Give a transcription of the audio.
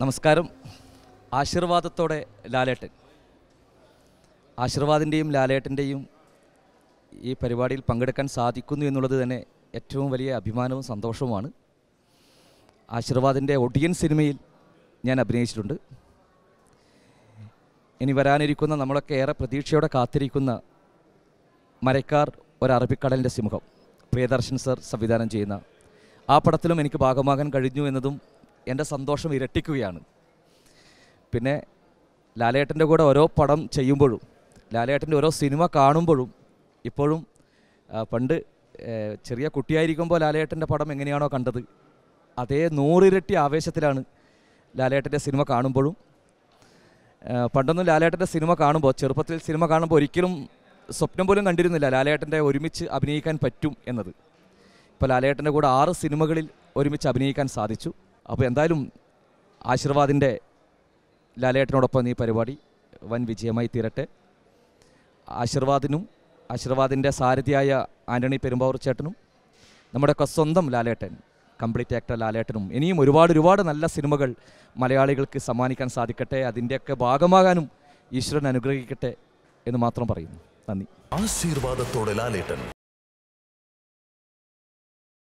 നമസ്കാരം ആശീർവാദത്തോടെ ലാലേട്ടൻ ആശീർവാദിൻ്റെയും ലാലേട്ടൻ്റെയും ഈ പരിപാടിയിൽ പങ്കെടുക്കാൻ സാധിക്കുന്നു എന്നുള്ളത് തന്നെ ഏറ്റവും വലിയ അഭിമാനവും സന്തോഷവുമാണ് ആശീർവാദിൻ്റെ ഒടിയൻ സിനിമയിൽ ഞാൻ അഭിനയിച്ചിട്ടുണ്ട് ഇനി വരാനിരിക്കുന്ന നമ്മളൊക്കെ ഏറെ പ്രതീക്ഷയോടെ കാത്തിരിക്കുന്ന മരക്കാർ ഒരറബിക്കടലിൻ്റെ സിംഹം പ്രിയദർശൻ സർ സംവിധാനം ചെയ്യുന്ന ആ പടത്തിലും എനിക്ക് ഭാഗമാകാൻ കഴിഞ്ഞു എന്നതും എൻ്റെ സന്തോഷം ഇരട്ടിക്കുകയാണ് പിന്നെ ലാലേട്ടൻ്റെ കൂടെ ഓരോ പടം ചെയ്യുമ്പോഴും ലാലേട്ടൻ്റെ ഓരോ സിനിമ കാണുമ്പോഴും ഇപ്പോഴും പണ്ട് ചെറിയ കുട്ടിയായിരിക്കുമ്പോൾ ലാലേട്ടൻ്റെ പടം എങ്ങനെയാണോ കണ്ടത് അതേ നൂറിരട്ടി ആവേശത്തിലാണ് ലാലേട്ടൻ്റെ സിനിമ കാണുമ്പോഴും പണ്ടൊന്നും ലാലേട്ടൻ്റെ സിനിമ കാണുമ്പോൾ ചെറുപ്പത്തിൽ സിനിമ കാണുമ്പോൾ ഒരിക്കലും സ്വപ്നം പോലും കണ്ടിരുന്നില്ല ലാലേട്ടൻ്റെ ഒരുമിച്ച് അഭിനയിക്കാൻ പറ്റും എന്നത് ഇപ്പോൾ ലാലേട്ടൻ്റെ കൂടെ ആറ് സിനിമകളിൽ ഒരുമിച്ച് അഭിനയിക്കാൻ സാധിച്ചു അപ്പോൾ എന്തായാലും ആശീർവാദിൻ്റെ ലാലേട്ടനോടൊപ്പം ഈ പരിപാടി വൻ വിജയമായി തീരട്ടെ ആശീർവാദിനും ആശീർവാദിൻ്റെ സാരഥിയായ ആൻ്റണി പെരുമ്പാവൂർ ചേട്ടനും നമ്മുടെയൊക്കെ സ്വന്തം ലാലേട്ടൻ കംപ്ലീറ്റ് ആക്ടർ ലാലേട്ടനും ഇനിയും ഒരുപാട് ഒരുപാട് നല്ല സിനിമകൾ മലയാളികൾക്ക് സമ്മാനിക്കാൻ സാധിക്കട്ടെ അതിൻ്റെയൊക്കെ ഭാഗമാകാനും ഈശ്വരൻ അനുഗ്രഹിക്കട്ടെ എന്ന് മാത്രം പറയുന്നു നന്ദി ആശീർവാദത്തോടെ ലാലേട്ടൻ